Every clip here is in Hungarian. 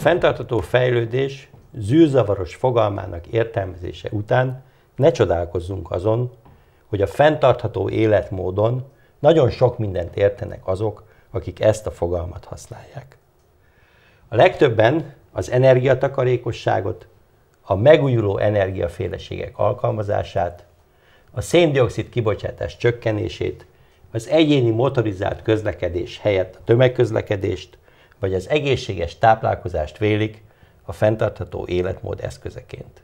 fenntartató fejlődés zűrzavaros fogalmának értelmezése után ne csodálkozzunk azon, hogy a fenntartható életmódon nagyon sok mindent értenek azok, akik ezt a fogalmat használják. A legtöbben az energiatakarékosságot, a megújuló energiaféleségek alkalmazását, a széndiokszid kibocsátás csökkenését, az egyéni motorizált közlekedés helyett a tömegközlekedést, vagy az egészséges táplálkozást vélik a fenntartható életmód eszközeként.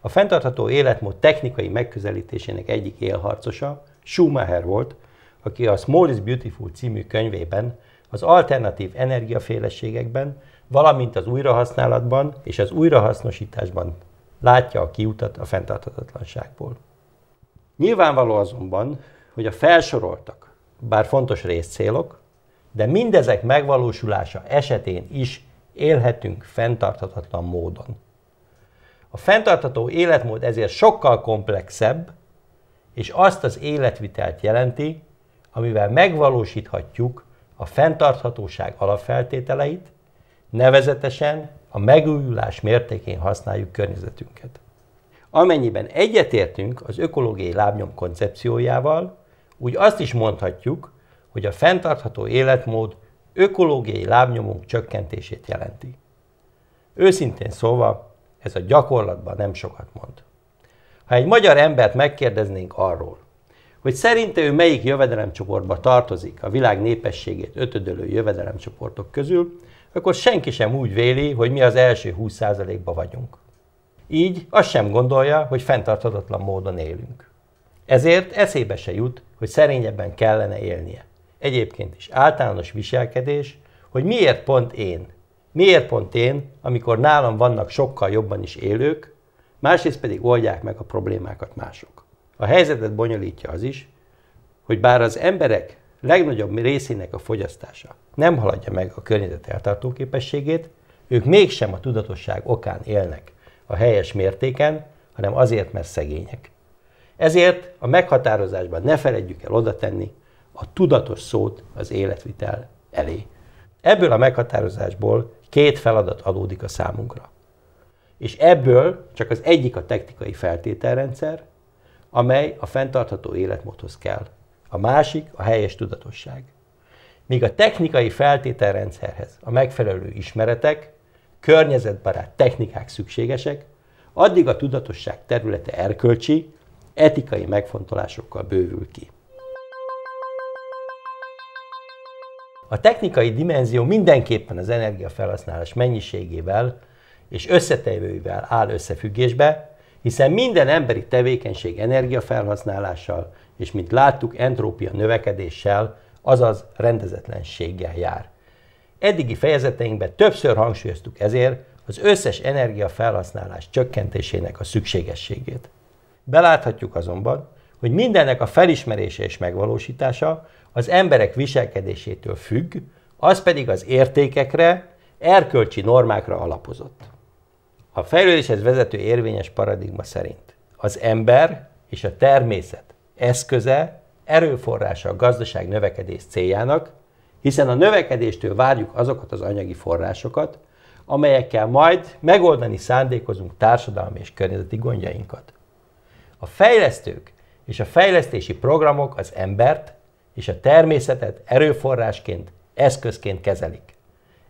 A fenntartható életmód technikai megközelítésének egyik élharcosa Schumacher volt, aki a Small is Beautiful című könyvében az alternatív energiaféleségekben, valamint az újrahasználatban és az újrahasznosításban látja a kiutat a fenntarthatatlanságból. Nyilvánvaló azonban, hogy a felsoroltak, bár fontos részcélok, de mindezek megvalósulása esetén is élhetünk fenntarthatatlan módon. A fenntartható életmód ezért sokkal komplexebb, és azt az életvitelt jelenti, amivel megvalósíthatjuk a fenntarthatóság alapfeltételeit, nevezetesen a megújulás mértékén használjuk környezetünket. Amennyiben egyetértünk az ökológiai lábnyom koncepciójával, úgy azt is mondhatjuk, hogy a fenntartható életmód ökológiai lábnyomunk csökkentését jelenti. Őszintén szóval, ez a gyakorlatban nem sokat mond. Ha egy magyar embert megkérdeznénk arról, hogy szerinte ő melyik jövedelemcsoportba tartozik a világ népességét ötödölő jövedelemcsoportok közül, akkor senki sem úgy véli, hogy mi az első 20%-ba vagyunk. Így azt sem gondolja, hogy fenntarthatatlan módon élünk. Ezért eszébe se jut, hogy szerényebben kellene élnie egyébként is általános viselkedés, hogy miért pont én, miért pont én, amikor nálam vannak sokkal jobban is élők, másrészt pedig oldják meg a problémákat mások. A helyzetet bonyolítja az is, hogy bár az emberek legnagyobb részének a fogyasztása nem haladja meg a környezet eltartó képességét, ők mégsem a tudatosság okán élnek a helyes mértéken, hanem azért, mert szegények. Ezért a meghatározásban ne feledjük el oda tenni a tudatos szót az életvitel elé. Ebből a meghatározásból két feladat adódik a számunkra. És ebből csak az egyik a technikai feltételrendszer, amely a fenntartható életmódhoz kell. A másik a helyes tudatosság. Míg a technikai feltételrendszerhez a megfelelő ismeretek, környezetbarát technikák szükségesek, addig a tudatosság területe erkölcsi, etikai megfontolásokkal bővül ki. A technikai dimenzió mindenképpen az energiafelhasználás mennyiségével és összetevőivel áll összefüggésbe, hiszen minden emberi tevékenység energiafelhasználással és, mint láttuk, entrópia növekedéssel, azaz rendezetlenséggel jár. Eddigi fejezeteinkben többször hangsúlyoztuk ezért az összes energiafelhasználás csökkentésének a szükségességét. Beláthatjuk azonban, hogy mindennek a felismerése és megvalósítása az emberek viselkedésétől függ, az pedig az értékekre, erkölcsi normákra alapozott. A fejlődéshez vezető érvényes paradigma szerint az ember és a természet eszköze, erőforrása a gazdaság növekedés céljának, hiszen a növekedéstől várjuk azokat az anyagi forrásokat, amelyekkel majd megoldani szándékozunk társadalmi és környezeti gondjainkat. A fejlesztők és a fejlesztési programok az embert és a természetet erőforrásként, eszközként kezelik.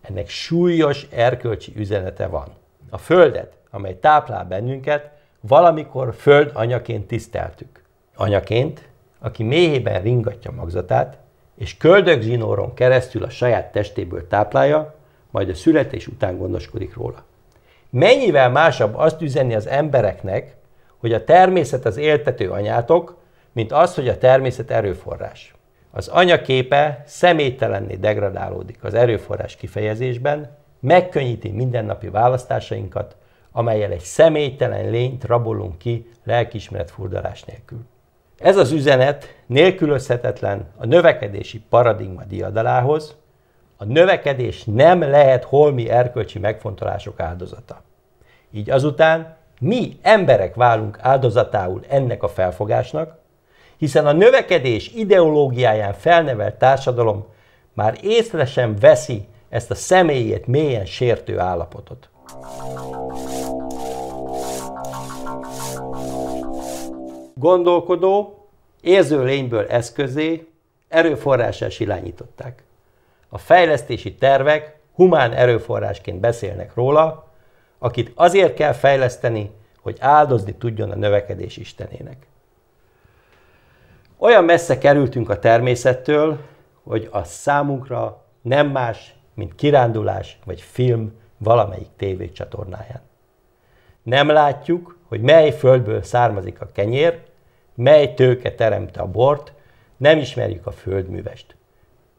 Ennek súlyos erkölcsi üzenete van. A Földet, amely táplál bennünket, valamikor föld anyaként tiszteltük. Anyaként, aki méhében ringatja magzatát, és köldögzsinóron keresztül a saját testéből táplálja, majd a születés után gondoskodik róla. Mennyivel másabb azt üzenni az embereknek, hogy a természet az éltető anyátok, mint az, hogy a természet erőforrás. Az anyaképe személytelenné degradálódik az erőforrás kifejezésben, megkönnyíti mindennapi választásainkat, amelyel egy személytelen lényt rabolunk ki lelkismeret furdalás nélkül. Ez az üzenet nélkülözhetetlen a növekedési paradigma diadalához, a növekedés nem lehet holmi erkölcsi megfontolások áldozata. Így azután mi emberek válunk áldozatául ennek a felfogásnak, hiszen a növekedés ideológiáján felnevelt társadalom már észre sem veszi ezt a személyét mélyen sértő állapotot. Gondolkodó, érző lényből eszközé, erőforrással silányították. A fejlesztési tervek humán erőforrásként beszélnek róla, akit azért kell fejleszteni, hogy áldozni tudjon a növekedés Istenének. Olyan messze kerültünk a természettől, hogy az számunkra nem más, mint kirándulás vagy film valamelyik tévécsatornáján. Nem látjuk, hogy mely földből származik a kenyér, mely tőke teremte a bort, nem ismerjük a földművest.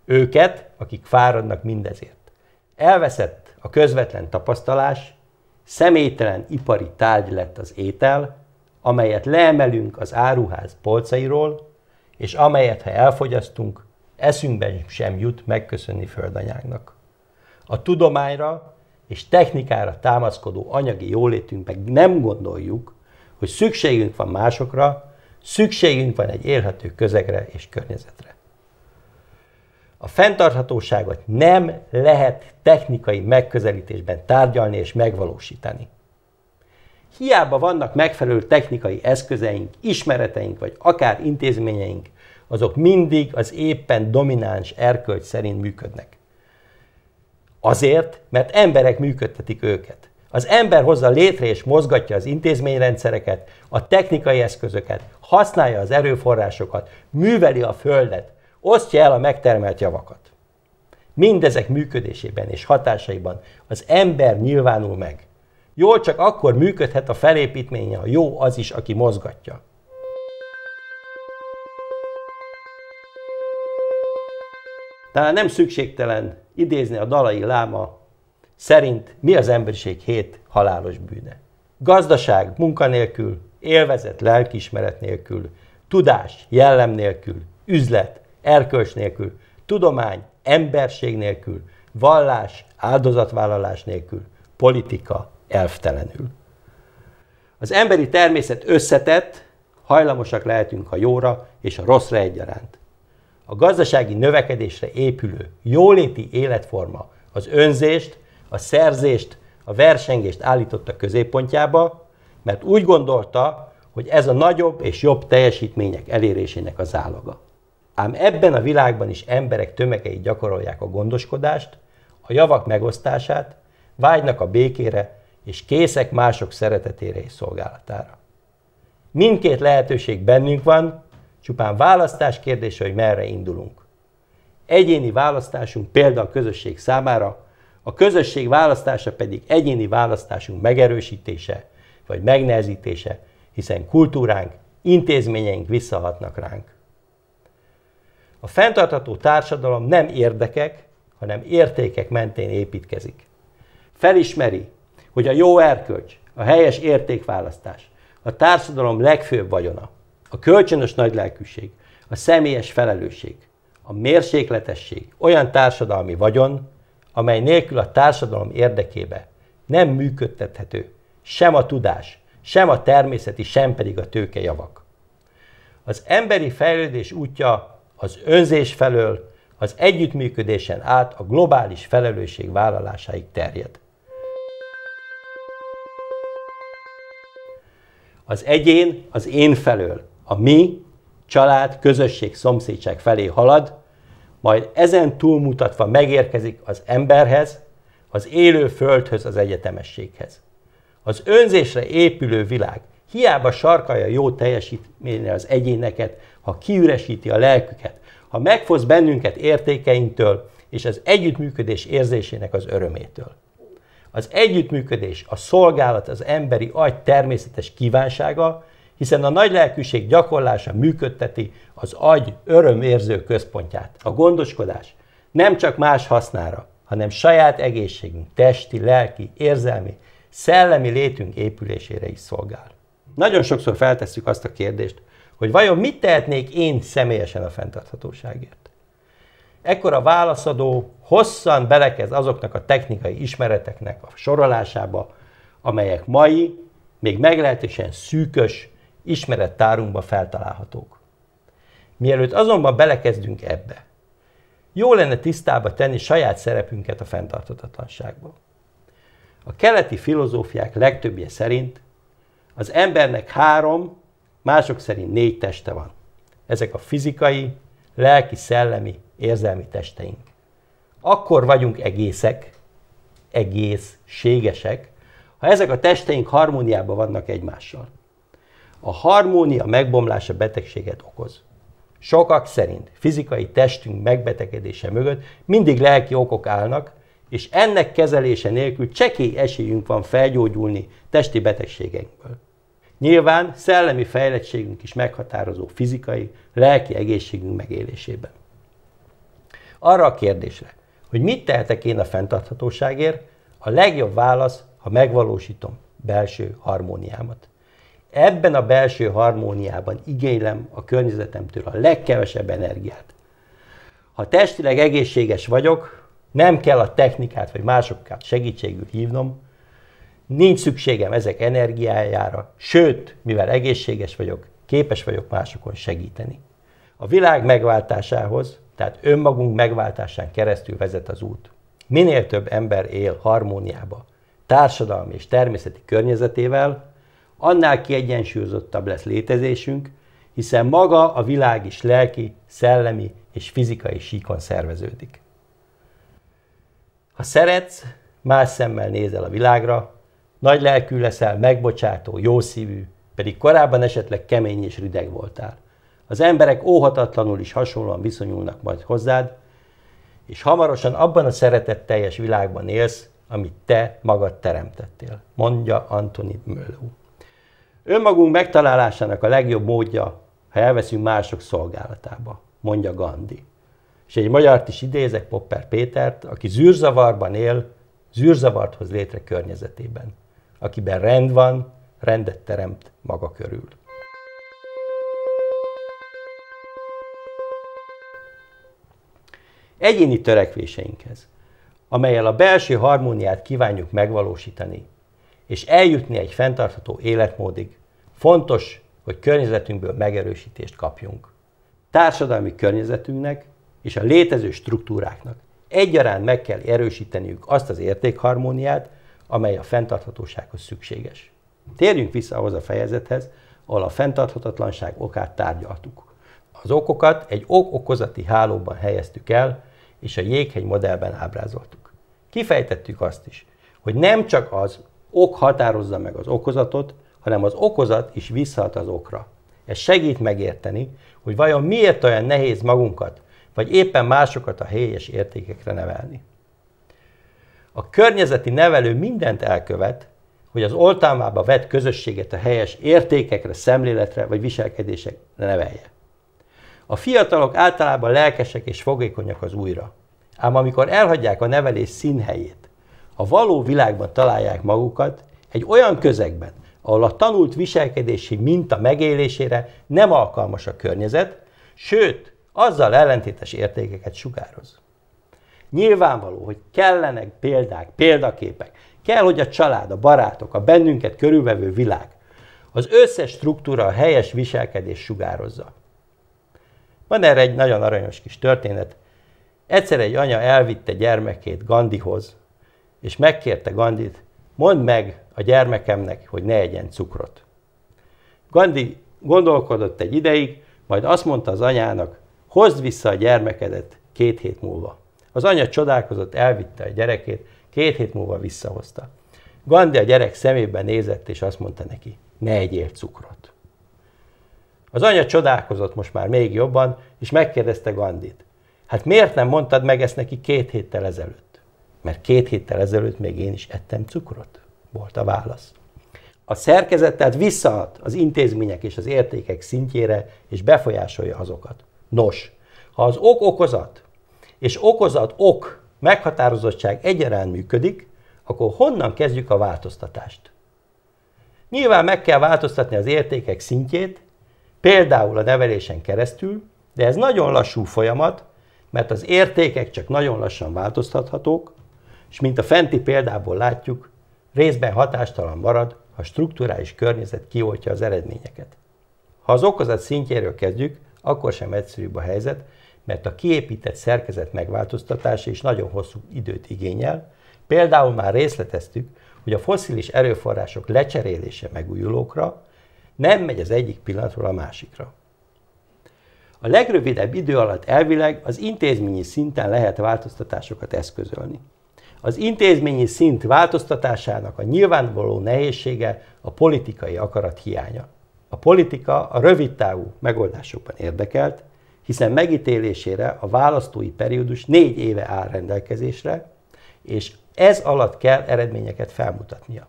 Őket, akik fáradnak mindezért. Elveszett a közvetlen tapasztalás, Szemételen ipari tárgy lett az étel, amelyet leemelünk az áruház polcairól, és amelyet, ha elfogyasztunk, eszünkben sem jut megköszönni földanyánknak. A tudományra és technikára támaszkodó anyagi jólétünkben nem gondoljuk, hogy szükségünk van másokra, szükségünk van egy élhető közegre és környezetre. A fenntarthatóságot nem lehet technikai megközelítésben tárgyalni és megvalósítani. Hiába vannak megfelelő technikai eszközeink, ismereteink vagy akár intézményeink, azok mindig az éppen domináns erkölcs szerint működnek. Azért, mert emberek működtetik őket. Az ember hozza létre és mozgatja az intézményrendszereket, a technikai eszközöket, használja az erőforrásokat, műveli a földet, osztja el a megtermelt javakat. Mindezek működésében és hatásaiban az ember nyilvánul meg. Jól csak akkor működhet a felépítménye, ha jó az is, aki mozgatja. Talán nem szükségtelen idézni a dalai láma szerint mi az emberiség hét halálos bűne. Gazdaság munkanélkül, élvezet lelkismeret nélkül, tudás jellem nélkül, üzlet erkölcs nélkül, tudomány, emberség nélkül, vallás, áldozatvállalás nélkül, politika elvtelenül. Az emberi természet összetett, hajlamosak lehetünk a jóra és a rosszra egyaránt. A gazdasági növekedésre épülő, jóléti életforma az önzést, a szerzést, a versengést állította középpontjába, mert úgy gondolta, hogy ez a nagyobb és jobb teljesítmények elérésének az állaga. Ám ebben a világban is emberek tömegei gyakorolják a gondoskodást, a javak megosztását, vágynak a békére, és készek mások szeretetére és szolgálatára. Mindkét lehetőség bennünk van, csupán választás kérdése, hogy merre indulunk. Egyéni választásunk példa a közösség számára, a közösség választása pedig egyéni választásunk megerősítése vagy megnehezítése, hiszen kultúránk, intézményeink visszahatnak ránk. A fenntartható társadalom nem érdekek, hanem értékek mentén építkezik. Felismeri, hogy a jó erkölcs, a helyes értékválasztás a társadalom legfőbb vagyona, a kölcsönös nagylelkűség, a személyes felelősség, a mérsékletesség olyan társadalmi vagyon, amely nélkül a társadalom érdekébe nem működtethető sem a tudás, sem a természeti, sem pedig a tőkejavak. Az emberi fejlődés útja az önzés felől, az együttműködésen át a globális felelősség vállalásáig terjed. Az egyén az én felől, a mi, család, közösség, szomszédság felé halad, majd ezen túlmutatva megérkezik az emberhez, az élő földhöz, az egyetemességhez. Az önzésre épülő világ Hiába sarkalja jó teljesítményre az egyéneket, ha kiüresíti a lelküket, ha megfosz bennünket értékeinktől és az együttműködés érzésének az örömétől. Az együttműködés, a szolgálat az emberi agy természetes kívánsága, hiszen a nagy lelkűség gyakorlása működteti az agy örömérző központját. A gondoskodás nem csak más hasznára, hanem saját egészségünk, testi, lelki, érzelmi, szellemi létünk épülésére is szolgál. Nagyon sokszor feltesszük azt a kérdést, hogy vajon mit tehetnék én személyesen a fenntarthatóságért? Ekkor a válaszadó hosszan belekez azoknak a technikai ismereteknek a sorolásába, amelyek mai, még meglehetősen szűkös ismerettárunkba feltalálhatók. Mielőtt azonban belekezdünk ebbe, jó lenne tisztába tenni saját szerepünket a fenntarthatatlanságban. A keleti filozófiák legtöbbje szerint az embernek három, mások szerint négy teste van. Ezek a fizikai, lelki, szellemi, érzelmi testeink. Akkor vagyunk egészek, egészségesek, ha ezek a testeink harmóniában vannak egymással. A harmónia megbomlása betegséget okoz. Sokak szerint fizikai testünk megbetegedése mögött mindig lelki okok állnak, és ennek kezelése nélkül csekély esélyünk van felgyógyulni testi betegségeinkből. Nyilván szellemi fejlettségünk is meghatározó fizikai, lelki egészségünk megélésében. Arra a kérdésre, hogy mit tehetek én a fenntarthatóságért, a legjobb válasz, ha megvalósítom belső harmóniámat. Ebben a belső harmóniában igénylem a környezetemtől a legkevesebb energiát. Ha testileg egészséges vagyok, nem kell a technikát vagy másokat segítségül hívnom, nincs szükségem ezek energiájára, sőt, mivel egészséges vagyok, képes vagyok másokon segíteni. A világ megváltásához, tehát önmagunk megváltásán keresztül vezet az út. Minél több ember él harmóniába, társadalmi és természeti környezetével, annál kiegyensúlyozottabb lesz létezésünk, hiszen maga a világ is lelki, szellemi és fizikai síkon szerveződik. Ha szeretsz, más szemmel nézel a világra, nagy lelkű leszel, megbocsátó, jószívű, pedig korábban esetleg kemény és rideg voltál. Az emberek óhatatlanul is hasonlóan viszonyulnak majd hozzád, és hamarosan abban a szeretetteljes világban élsz, amit te magad teremtettél, mondja Antoni Möló. Önmagunk megtalálásának a legjobb módja, ha elveszünk mások szolgálatába, mondja Gandhi. És egy magyart is idézek, Popper Pétert, aki zűrzavarban él, zűrzavarthoz létre környezetében akiben rend van, rendet teremt maga körül. Egyéni törekvéseinkhez, amelyel a belső harmóniát kívánjuk megvalósítani, és eljutni egy fenntartható életmódig, fontos, hogy környezetünkből megerősítést kapjunk. Társadalmi környezetünknek és a létező struktúráknak egyaránt meg kell erősíteniük azt az értékharmóniát, amely a fenntarthatósághoz szükséges. Térjünk vissza ahhoz a fejezethez, ahol a fenntarthatatlanság okát tárgyaltuk. Az okokat egy ok-okozati hálóban helyeztük el, és a jéghegy modellben ábrázoltuk. Kifejtettük azt is, hogy nem csak az ok határozza meg az okozatot, hanem az okozat is visszahat az okra. Ez segít megérteni, hogy vajon miért olyan nehéz magunkat, vagy éppen másokat a helyes értékekre nevelni. A környezeti nevelő mindent elkövet, hogy az oltalmába vett közösséget a helyes értékekre, szemléletre vagy viselkedésekre nevelje. A fiatalok általában lelkesek és fogékonyak az újra. Ám amikor elhagyják a nevelés színhelyét, a való világban találják magukat, egy olyan közegben, ahol a tanult viselkedési minta megélésére nem alkalmas a környezet, sőt, azzal ellentétes értékeket sugároz. Nyilvánvaló, hogy kellenek példák, példaképek. Kell, hogy a család, a barátok, a bennünket körülvevő világ, az összes struktúra a helyes viselkedés sugározza. Van erre egy nagyon aranyos kis történet. Egyszer egy anya elvitte gyermekét Gandhihoz, és megkérte Gandit, mondd meg a gyermekemnek, hogy ne egyen cukrot. Gandhi gondolkodott egy ideig, majd azt mondta az anyának, hozd vissza a gyermekedet két hét múlva. Az anya csodálkozott, elvitte a gyerekét, két hét múlva visszahozta. Gandhi a gyerek szemébe nézett, és azt mondta neki, ne egyél cukrot. Az anya csodálkozott most már még jobban, és megkérdezte Gandit. Hát miért nem mondtad meg ezt neki két héttel ezelőtt? Mert két héttel ezelőtt még én is ettem cukrot, volt a válasz. A szerkezet tehát visszaad az intézmények és az értékek szintjére, és befolyásolja azokat. Nos, ha az ok-okozat és okozat, ok, meghatározottság egyaránt működik, akkor honnan kezdjük a változtatást? Nyilván meg kell változtatni az értékek szintjét, például a nevelésen keresztül, de ez nagyon lassú folyamat, mert az értékek csak nagyon lassan változtathatók, és mint a fenti példából látjuk, részben hatástalan marad, ha struktúrális környezet kioltja az eredményeket. Ha az okozat szintjéről kezdjük, akkor sem egyszerűbb a helyzet, mert a kiépített szerkezet megváltoztatása is nagyon hosszú időt igényel. Például már részleteztük, hogy a foszilis erőforrások lecserélése megújulókra nem megy az egyik pillanatról a másikra. A legrövidebb idő alatt elvileg az intézményi szinten lehet változtatásokat eszközölni. Az intézményi szint változtatásának a nyilvánvaló nehézsége a politikai akarat hiánya. A politika a rövidtávú megoldásokban érdekelt, hiszen megítélésére a választói periódus négy éve áll rendelkezésre, és ez alatt kell eredményeket felmutatnia.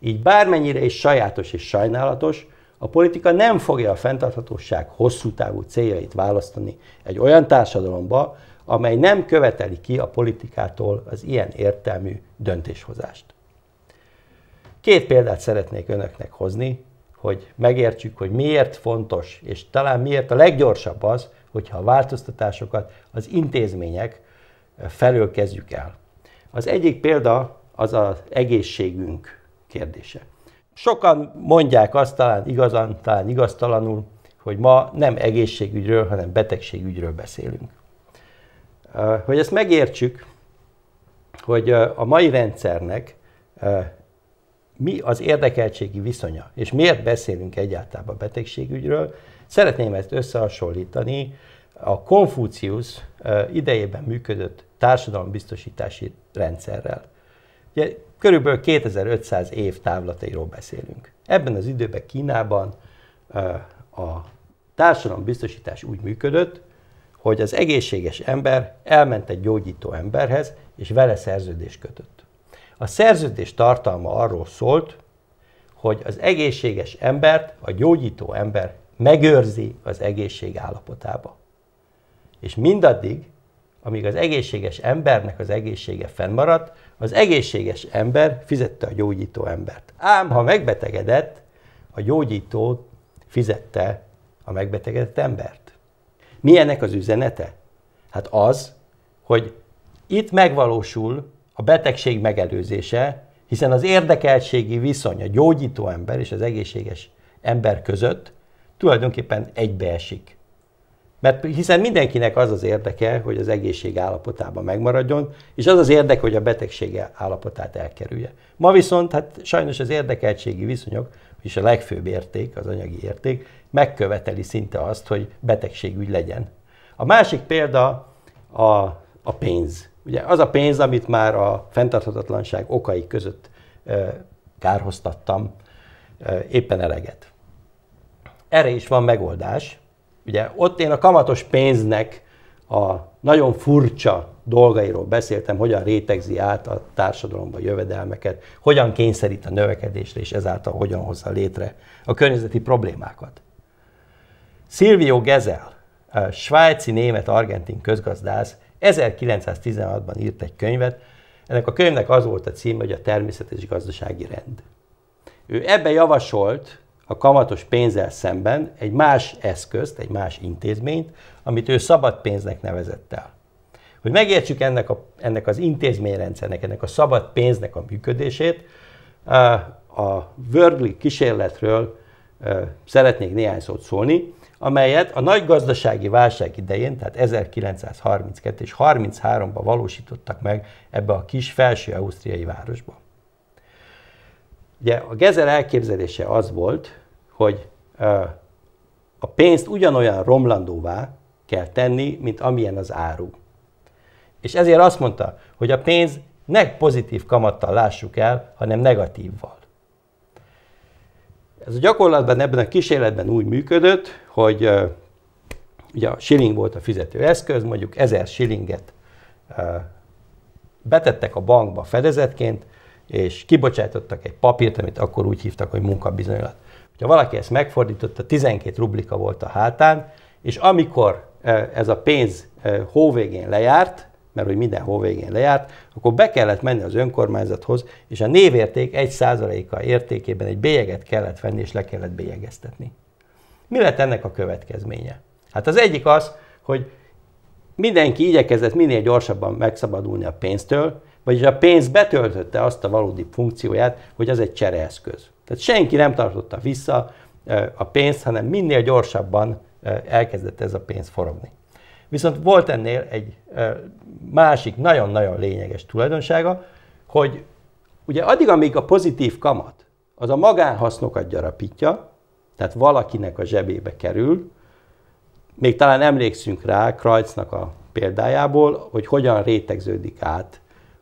Így bármennyire is sajátos és sajnálatos, a politika nem fogja a fenntarthatóság hosszú távú céljait választani egy olyan társadalomba, amely nem követeli ki a politikától az ilyen értelmű döntéshozást. Két példát szeretnék önöknek hozni, hogy megértsük, hogy miért fontos, és talán miért a leggyorsabb az, hogyha a változtatásokat az intézmények felől kezdjük el. Az egyik példa az az egészségünk kérdése. Sokan mondják azt talán igazán, talán igaztalanul, hogy ma nem egészségügyről, hanem betegségügyről beszélünk. Hogy ezt megértsük, hogy a mai rendszernek mi az érdekeltségi viszonya, és miért beszélünk egyáltalán a betegségügyről, Szeretném ezt összehasonlítani a Konfúciusz idejében működött társadalombiztosítási rendszerrel. Ugye, körülbelül 2500 év távlatairól beszélünk. Ebben az időben Kínában a társadalombiztosítás úgy működött, hogy az egészséges ember elment egy gyógyító emberhez, és vele szerződést kötött. A szerződés tartalma arról szólt, hogy az egészséges embert a gyógyító ember megőrzi az egészség állapotába. És mindaddig, amíg az egészséges embernek az egészsége fennmaradt, az egészséges ember fizette a gyógyító embert. Ám ha megbetegedett, a gyógyító fizette a megbetegedett embert. Mi ennek az üzenete? Hát az, hogy itt megvalósul a betegség megelőzése, hiszen az érdekeltségi viszony a gyógyító ember és az egészséges ember között tulajdonképpen egybeesik. Mert hiszen mindenkinek az az érdeke, hogy az egészség állapotában megmaradjon, és az az érdeke, hogy a betegsége állapotát elkerülje. Ma viszont hát sajnos az érdekeltségi viszonyok, és a legfőbb érték, az anyagi érték, megköveteli szinte azt, hogy betegségügy legyen. A másik példa a, a pénz. Ugye az a pénz, amit már a fenntarthatatlanság okai között kárhoztattam, éppen eleget erre is van megoldás. Ugye ott én a kamatos pénznek a nagyon furcsa dolgairól beszéltem, hogyan rétegzi át a társadalomba a jövedelmeket, hogyan kényszerít a növekedésre, és ezáltal hogyan hozza létre a környezeti problémákat. Silvio Gezel, svájci, német, argentin közgazdász 1916-ban írt egy könyvet, ennek a könyvnek az volt a címe, hogy a természetes gazdasági rend. Ő ebbe javasolt a kamatos pénzzel szemben egy más eszközt, egy más intézményt, amit ő szabad pénznek nevezett el. Hogy megértsük ennek, a, ennek az intézményrendszernek, ennek a szabad pénznek a működését, a Wörgli kísérletről szeretnék néhány szót szólni, amelyet a nagy gazdasági válság idején, tehát 1932 és 33 ban valósítottak meg ebbe a kis felső ausztriai városba. Ugye a Gezer elképzelése az volt, hogy a pénzt ugyanolyan romlandóvá kell tenni, mint amilyen az áru. És ezért azt mondta, hogy a pénz ne pozitív kamattal lássuk el, hanem negatívval. Ez a gyakorlatban ebben a kísérletben úgy működött, hogy uh, ugye a shilling volt a fizetőeszköz, mondjuk 1000 shillinget uh, betettek a bankba fedezetként, és kibocsátottak egy papírt, amit akkor úgy hívtak, hogy munkabizonylat. Ha valaki ezt megfordította, 12 rublika volt a hátán, és amikor e, ez a pénz e, hóvégén lejárt, mert hogy minden hóvégén lejárt, akkor be kellett menni az önkormányzathoz, és a névérték 1%-a értékében egy bélyeget kellett venni, és le kellett bélyegeztetni. Mi lett ennek a következménye? Hát az egyik az, hogy mindenki igyekezett minél gyorsabban megszabadulni a pénztől, vagyis a pénz betöltötte azt a valódi funkcióját, hogy az egy csereeszköz. Tehát senki nem tartotta vissza a pénzt, hanem minél gyorsabban elkezdett ez a pénz forogni. Viszont volt ennél egy másik nagyon-nagyon lényeges tulajdonsága, hogy ugye addig, amíg a pozitív kamat az a magánhasznokat gyarapítja, tehát valakinek a zsebébe kerül, még talán emlékszünk rá Krajcnak a példájából, hogy hogyan rétegződik át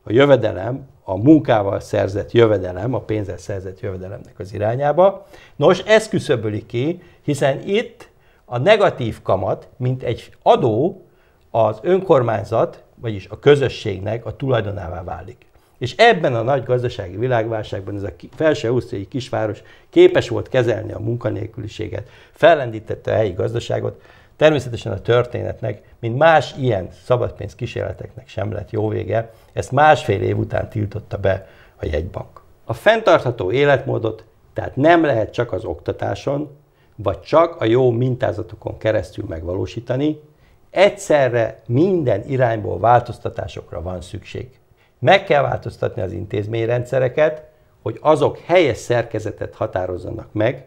a jövedelem, a munkával szerzett jövedelem, a pénzzel szerzett jövedelemnek az irányába. Nos, ez küszöbölik ki, hiszen itt a negatív kamat, mint egy adó, az önkormányzat, vagyis a közösségnek a tulajdonává válik. És ebben a nagy gazdasági világválságban ez a felső ausztriai kisváros képes volt kezelni a munkanélküliséget, fellendítette a helyi gazdaságot, Természetesen a történetnek, mint más ilyen szabadpénz kísérleteknek sem lett jó vége, ezt másfél év után tiltotta be a jegybank. A fenntartható életmódot tehát nem lehet csak az oktatáson, vagy csak a jó mintázatokon keresztül megvalósítani, egyszerre minden irányból változtatásokra van szükség. Meg kell változtatni az intézményrendszereket, hogy azok helyes szerkezetet határozzanak meg,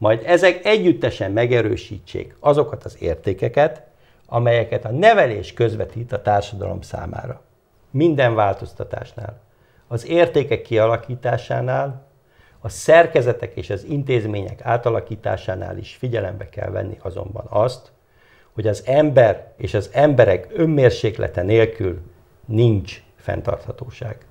majd ezek együttesen megerősítsék azokat az értékeket, amelyeket a nevelés közvetít a társadalom számára. Minden változtatásnál, az értékek kialakításánál, a szerkezetek és az intézmények átalakításánál is figyelembe kell venni azonban azt, hogy az ember és az emberek önmérséklete nélkül nincs fenntarthatóság.